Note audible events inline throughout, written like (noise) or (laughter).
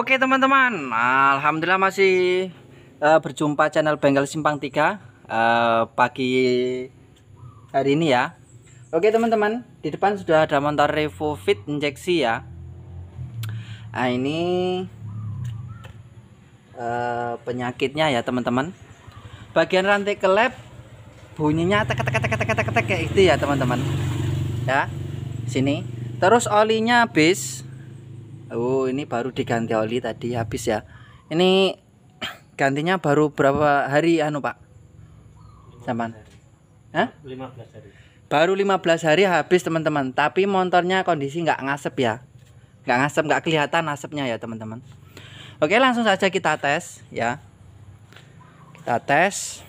Oke teman-teman, alhamdulillah masih uh, berjumpa channel Bengkel Simpang 3 uh, eh, pagi hari ini ya. Oke teman-teman, di depan sudah ada motor Revo Fit injeksi ya. Nah, ini uh, penyakitnya ya teman-teman. Bagian rantai kelep bunyinya tek tek tek tek tek tek kayak itu ya teman-teman. Ya. Sini. Terus olinya habis oh ini baru diganti oli tadi habis ya ini (clears throat) gantinya baru berapa hari anu pak Zaman? Hah? 15 hari baru 15 hari habis teman-teman tapi motornya kondisi nggak ngasep ya nggak ngasep nggak kelihatan asapnya ya teman-teman oke langsung saja kita tes ya kita tes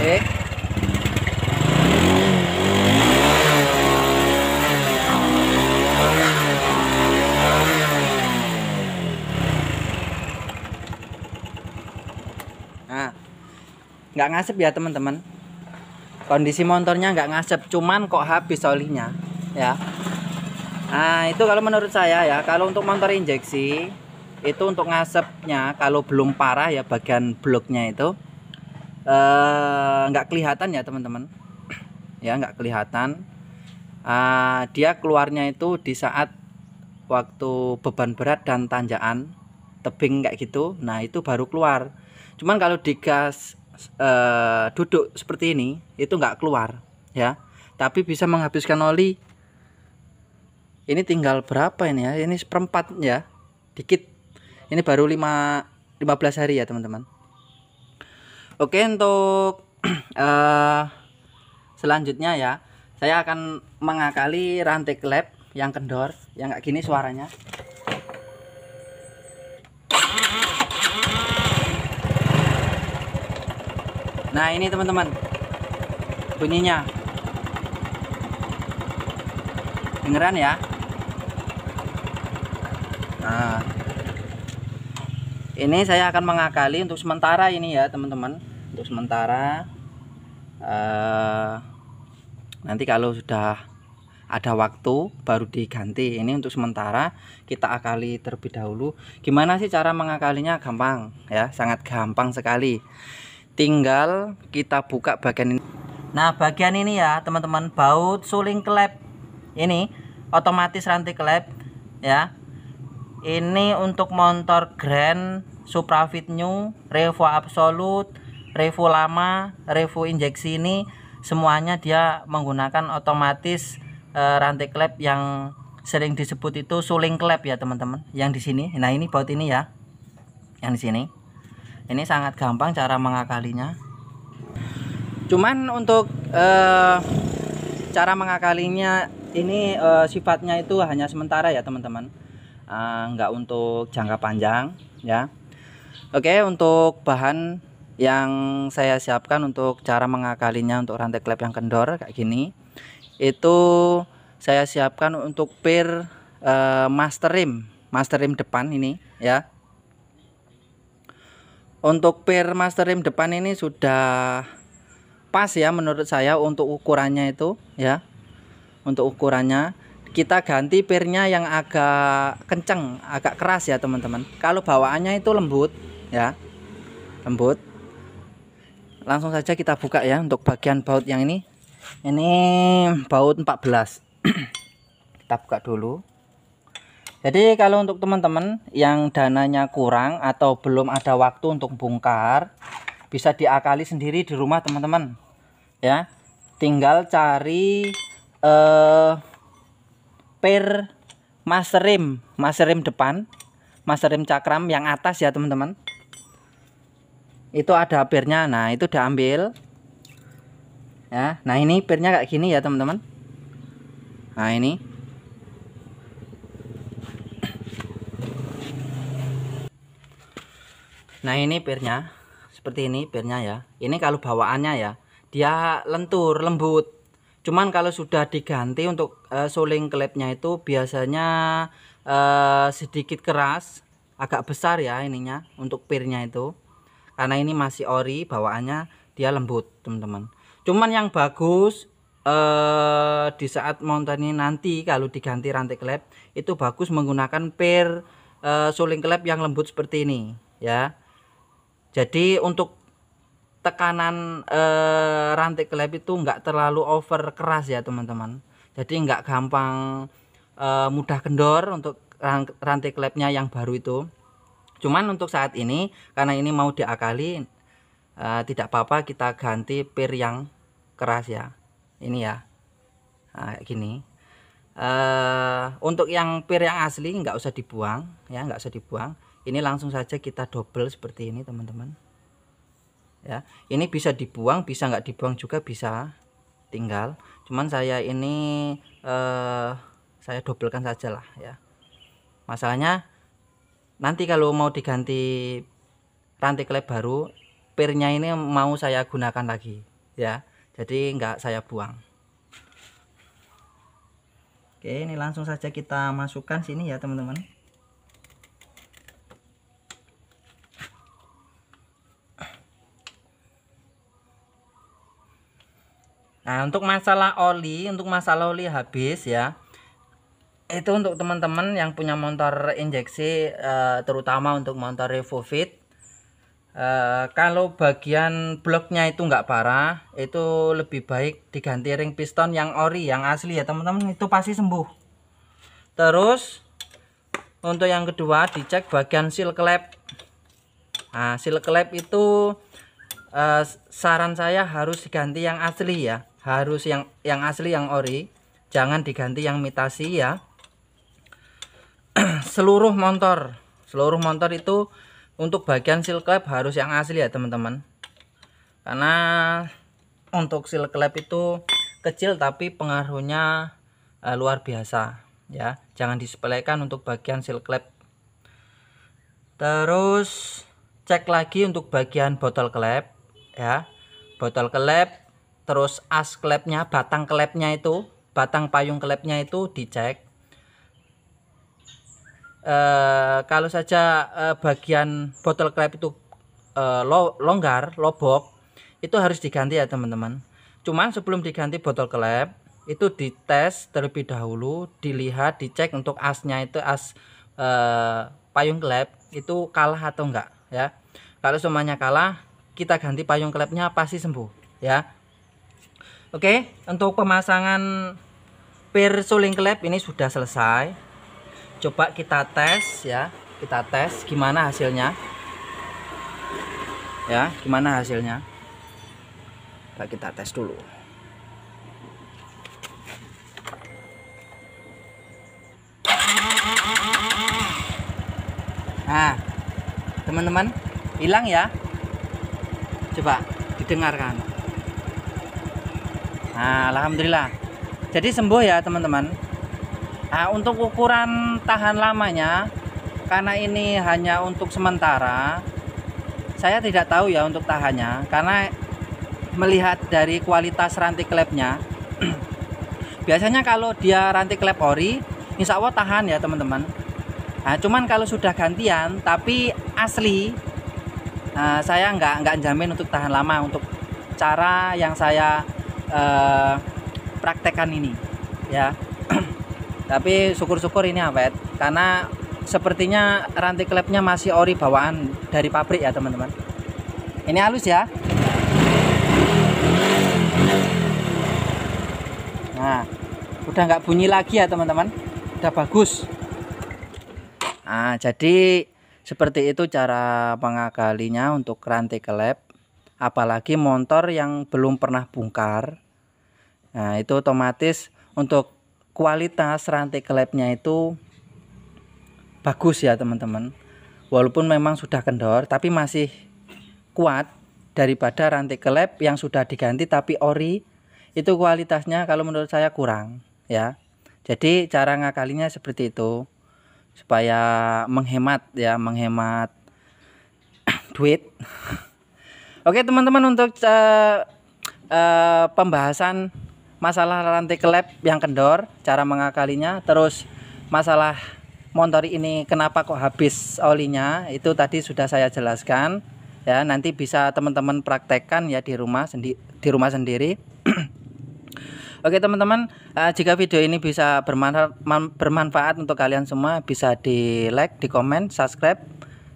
oke nggak ngasep ya teman-teman kondisi motornya nggak ngasep cuman kok habis olinya ya nah itu kalau menurut saya ya kalau untuk motor injeksi itu untuk ngasepnya kalau belum parah ya bagian bloknya itu eh, nggak kelihatan ya teman-teman (clears throat) ya nggak kelihatan uh, dia keluarnya itu di saat waktu beban berat dan tanjakan tebing kayak gitu nah itu baru keluar cuman kalau digas uh, duduk seperti ini itu nggak keluar ya tapi bisa menghabiskan oli ini tinggal berapa ini ya ini seperempat ya dikit ini baru 5 15 hari ya teman-teman oke untuk uh, (clears throat) selanjutnya ya saya akan mengakali rantai klep yang kendor yang kayak gini suaranya nah ini teman-teman bunyinya dengeran ya nah ini saya akan mengakali untuk sementara ini ya teman-teman untuk sementara uh, nanti kalau sudah ada waktu baru diganti ini untuk sementara kita akali terlebih dahulu gimana sih cara mengakalinya gampang ya sangat gampang sekali tinggal kita buka bagian ini nah bagian ini ya teman-teman baut suling klep ini otomatis rantai klep ya ini untuk motor Grand Supra Fit New Revo Absolute Revo lama Revo injeksi ini semuanya dia menggunakan otomatis e, rantai klep yang sering disebut itu suling klep ya teman-teman yang di sini nah ini baut ini ya yang di sini ini sangat gampang cara mengakalinya cuman untuk uh, cara mengakalinya ini uh, sifatnya itu hanya sementara ya teman-teman -teman. Eh, nggak untuk jangka panjang ya Oke untuk bahan yang saya siapkan untuk cara mengakalinya untuk rantai klep yang kendor kayak gini itu saya siapkan untuk pir uh, master rim master rim depan ini ya untuk per master rim depan ini sudah pas ya menurut saya untuk ukurannya itu ya untuk ukurannya kita ganti pernya yang agak kenceng agak keras ya teman-teman kalau bawaannya itu lembut ya lembut langsung saja kita buka ya untuk bagian baut yang ini ini baut 14 (clears throat) kita buka dulu jadi kalau untuk teman-teman yang dananya kurang atau belum ada waktu untuk bongkar, bisa diakali sendiri di rumah teman-teman. Ya. Tinggal cari eh per masrim, masrim depan, masrim cakram yang atas ya teman-teman. Itu ada pernya. Nah, itu diambil. Ya. Nah, ini pernya kayak gini ya teman-teman. Nah, ini nah ini pirnya seperti ini pirnya ya ini kalau bawaannya ya dia lentur lembut cuman kalau sudah diganti untuk uh, soling klepnya itu biasanya uh, sedikit keras agak besar ya ininya untuk pirnya itu karena ini masih ori bawaannya dia lembut teman-teman cuman yang bagus uh, di saat mountain ini nanti kalau diganti rantai klep itu bagus menggunakan pir uh, soling klep yang lembut seperti ini ya jadi untuk tekanan eh, rantai klep itu nggak terlalu over keras ya teman-teman jadi nggak gampang eh, mudah kendor untuk rantai klepnya yang baru itu cuman untuk saat ini karena ini mau diakali eh, tidak apa-apa kita ganti pir yang keras ya ini ya nah, gini eh, untuk yang pir yang asli nggak usah dibuang ya nggak usah dibuang ini langsung saja kita double seperti ini teman-teman ya ini bisa dibuang bisa nggak dibuang juga bisa tinggal cuman saya ini eh, saya dobelkan saja lah ya masalahnya nanti kalau mau diganti rantai klep baru pirnya ini mau saya gunakan lagi ya jadi nggak saya buang Oke, ini langsung saja kita masukkan sini ya, teman-teman. Nah, untuk masalah oli, untuk masalah oli habis ya. Itu untuk teman-teman yang punya motor injeksi eh, terutama untuk motor RevoFit Eh, kalau bagian bloknya itu nggak parah, itu lebih baik diganti ring piston yang ori yang asli ya, teman-teman. Itu pasti sembuh. Terus untuk yang kedua dicek bagian seal klep. Nah, seal klep itu eh, saran saya harus diganti yang asli ya harus yang yang asli yang ori jangan diganti yang mitasi ya (clears throat) seluruh motor seluruh motor itu untuk bagian seal klep harus yang asli ya teman-teman karena untuk seal klep itu kecil tapi pengaruhnya uh, luar biasa ya jangan disepelekan untuk bagian seal klep terus cek lagi untuk bagian botol klep ya botol klep terus as klepnya batang klepnya itu batang payung klepnya itu dicek e, kalau saja e, bagian botol klep itu e, lo, longgar lobok itu harus diganti ya teman-teman cuman sebelum diganti botol klep itu dites terlebih dahulu dilihat dicek untuk asnya itu as e, payung klep itu kalah atau enggak ya kalau semuanya kalah kita ganti payung klepnya pasti sembuh ya Oke, untuk pemasangan suling klep ini sudah selesai. Coba kita tes ya, kita tes gimana hasilnya. Ya, gimana hasilnya? Coba kita tes dulu. Nah, teman-teman, hilang ya. Coba didengarkan. Nah, alhamdulillah. Jadi sembuh ya, teman-teman. Nah, untuk ukuran tahan lamanya karena ini hanya untuk sementara, saya tidak tahu ya untuk tahannya karena melihat dari kualitas rantai klepnya. (clears throat) biasanya kalau dia rantai klep ori, insya Allah tahan ya, teman-teman. Nah, cuman kalau sudah gantian tapi asli Nah, saya nggak nggak jamin untuk tahan lama untuk cara yang saya uh, praktekan ini ya (clears throat) tapi syukur-syukur ini awet karena sepertinya rantai klepnya masih ori bawaan dari pabrik ya teman-teman ini halus ya nah udah nggak bunyi lagi ya teman-teman udah bagus nah jadi seperti itu cara mengakalinya untuk rantai klep apalagi motor yang belum pernah bongkar nah itu otomatis untuk kualitas rantai klepnya itu bagus ya teman-teman walaupun memang sudah kendor tapi masih kuat daripada rantai klep yang sudah diganti tapi ori itu kualitasnya kalau menurut saya kurang ya jadi cara ngakalinya seperti itu supaya menghemat ya menghemat (clears throat) duit Oke teman-teman untuk uh, uh, pembahasan masalah rantai klep yang kendor, cara mengakalinya, terus masalah motor ini kenapa kok habis olinya itu tadi sudah saya jelaskan ya nanti bisa teman-teman praktekkan ya di rumah sendi di rumah sendiri (clears throat) Oke teman-teman, uh, jika video ini bisa bermanfaat, bermanfaat untuk kalian semua bisa di like, di komen, subscribe,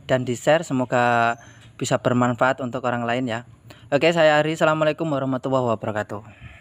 dan di share. Semoga bisa bermanfaat untuk orang lain ya. Oke, saya Ari. Assalamualaikum warahmatullahi wabarakatuh.